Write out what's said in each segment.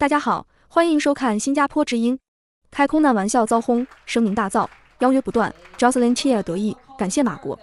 大家好，欢迎收看《新加坡之音》。开空难玩笑遭轰，声名大噪，邀约不断。Jocelyn Chee 得意感谢马国，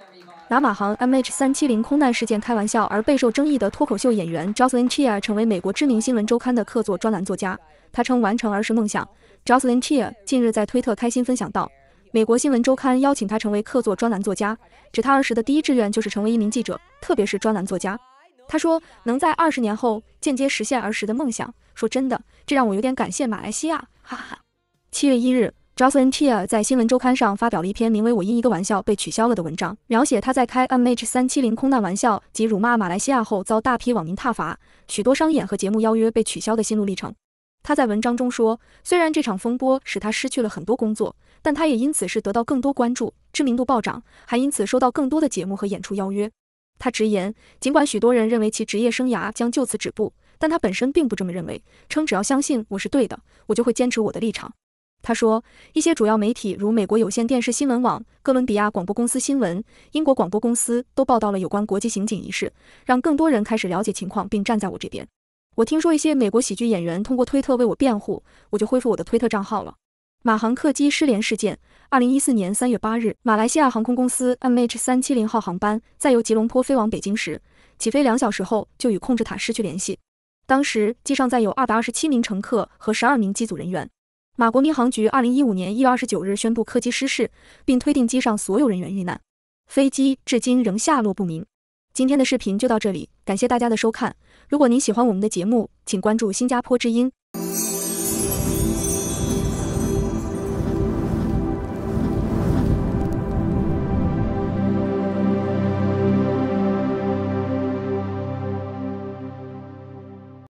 拿马航 MH370 空难事件开玩笑而备受争议的脱口秀演员 Jocelyn Chee 成为美国知名新闻周刊的客座专栏作家。他称完成儿时梦想。Jocelyn Chee 近日在推特开心分享道。美国新闻周刊邀请他成为客座专栏作家，指他儿时的第一志愿就是成为一名记者，特别是专栏作家。他说能在二十年后间接实现儿时的梦想。说真的，这让我有点感谢马来西亚，哈哈哈。七月一日 j o s e l y n t i a 在《新闻周刊》上发表了一篇名为《我因一个玩笑被取消了》的文章，描写他在开 MH370 空难玩笑及辱骂马来西亚后遭大批网民挞伐，许多商演和节目邀约被取消的心路历程。他在文章中说，虽然这场风波使他失去了很多工作，但他也因此是得到更多关注，知名度暴涨，还因此收到更多的节目和演出邀约。他直言，尽管许多人认为其职业生涯将就此止步。但他本身并不这么认为，称只要相信我是对的，我就会坚持我的立场。他说，一些主要媒体如美国有线电视新闻网、哥伦比亚广播公司新闻、英国广播公司都报道了有关国际刑警一事，让更多人开始了解情况并站在我这边。我听说一些美国喜剧演员通过推特为我辩护，我就恢复我的推特账号了。马航客机失联事件，二零一四年三月八日，马来西亚航空公司 MH 三七零号航班在由吉隆坡飞往北京时，起飞两小时后就与控制塔失去联系。当时机上载有二百二十七名乘客和十二名机组人员。马国民航局二零一五年一月二十九日宣布客机失事，并推定机上所有人员遇难。飞机至今仍下落不明。今天的视频就到这里，感谢大家的收看。如果您喜欢我们的节目，请关注新加坡之音。